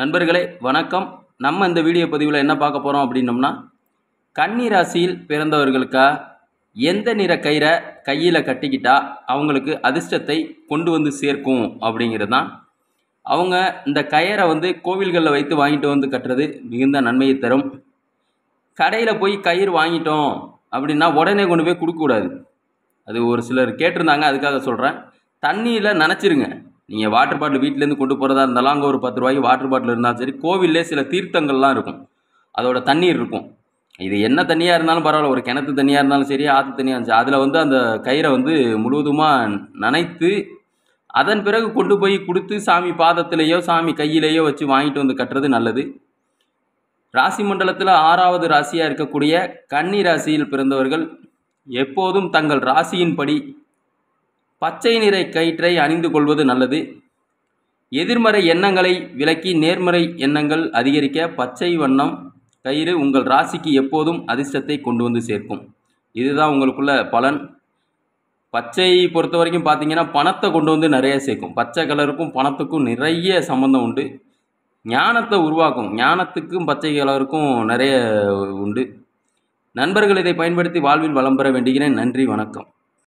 நண்பர்களே வணக்கம் நம்ம இந்த வீடியோ பதிவில் என்ன பார்க்க போகிறோம் அப்படின்னோம்னா கன்னி ராசியில் பிறந்தவர்களுக்கா எந்த நிற கயிறை கையில் கட்டிக்கிட்டால் அவங்களுக்கு அதிர்ஷ்டத்தை கொண்டு வந்து சேர்க்கும் அப்படிங்கிறது தான் அவங்க இந்த கயிறை வந்து கோவில்களில் வைத்து வாங்கிட்டு வந்து கட்டுறது மிகுந்த நன்மையை தரும் கடையில் போய் கயிறு வாங்கிட்டோம் அப்படின்னா உடனே கொண்டு போய் கொடுக்கக்கூடாது அது ஒரு சிலர் கேட்டிருந்தாங்க அதுக்காக சொல்கிறேன் தண்ணியில் நினச்சிருங்க நீங்கள் வாட்டர் பாட்டில் வீட்டிலேருந்து கொண்டு போகிறதா இருந்தாலும் அங்கே ஒரு பத்து ரூபாய்க்கு வாட்டர் பாட்டில் இருந்தாலும் சரி கோவிலே சில தீர்த்தங்கள்லாம் இருக்கும் அதோட தண்ணீர் இருக்கும் இது என்ன தண்ணியாக இருந்தாலும் பரவாயில்ல ஒரு கிணத்து தண்ணியாக இருந்தாலும் சரி ஆற்று தண்ணியாக இருந்துச்சு அதில் வந்து அந்த கயிறை வந்து முழுவதுமாக நனைத்து அதன் பிறகு கொண்டு போய் கொடுத்து சாமி பாதத்திலேயோ சாமி கையிலேயோ வச்சு வாங்கிட்டு வந்து கட்டுறது நல்லது ராசி மண்டலத்தில் ஆறாவது ராசியாக இருக்கக்கூடிய கன்னி ராசியில் பிறந்தவர்கள் எப்போதும் தங்கள் ராசியின்படி பச்சை நிற கயிற்றை அணிந்து கொள்வது நல்லது எதிர்மறை எண்ணங்களை விலக்கி நேர்மறை எண்ணங்கள் அதிகரிக்க பச்சை வண்ணம் கயிறு உங்கள் ராசிக்கு எப்போதும் அதிர்ஷ்டத்தை கொண்டு வந்து சேர்க்கும் இதுதான் உங்களுக்குள்ள பலன் பச்சை பொறுத்த வரைக்கும் பார்த்தீங்கன்னா பணத்தை கொண்டு வந்து நிறைய சேர்க்கும் பச்சை கலருக்கும் பணத்துக்கும் நிறைய சம்மந்தம் உண்டு ஞானத்தை உருவாக்கும் ஞானத்துக்கும் பச்சை கலருக்கும் நிறைய உண்டு நண்பர்கள் இதை பயன்படுத்தி வாழ்வில் வளம் பெற வேண்டுகிறேன் நன்றி வணக்கம்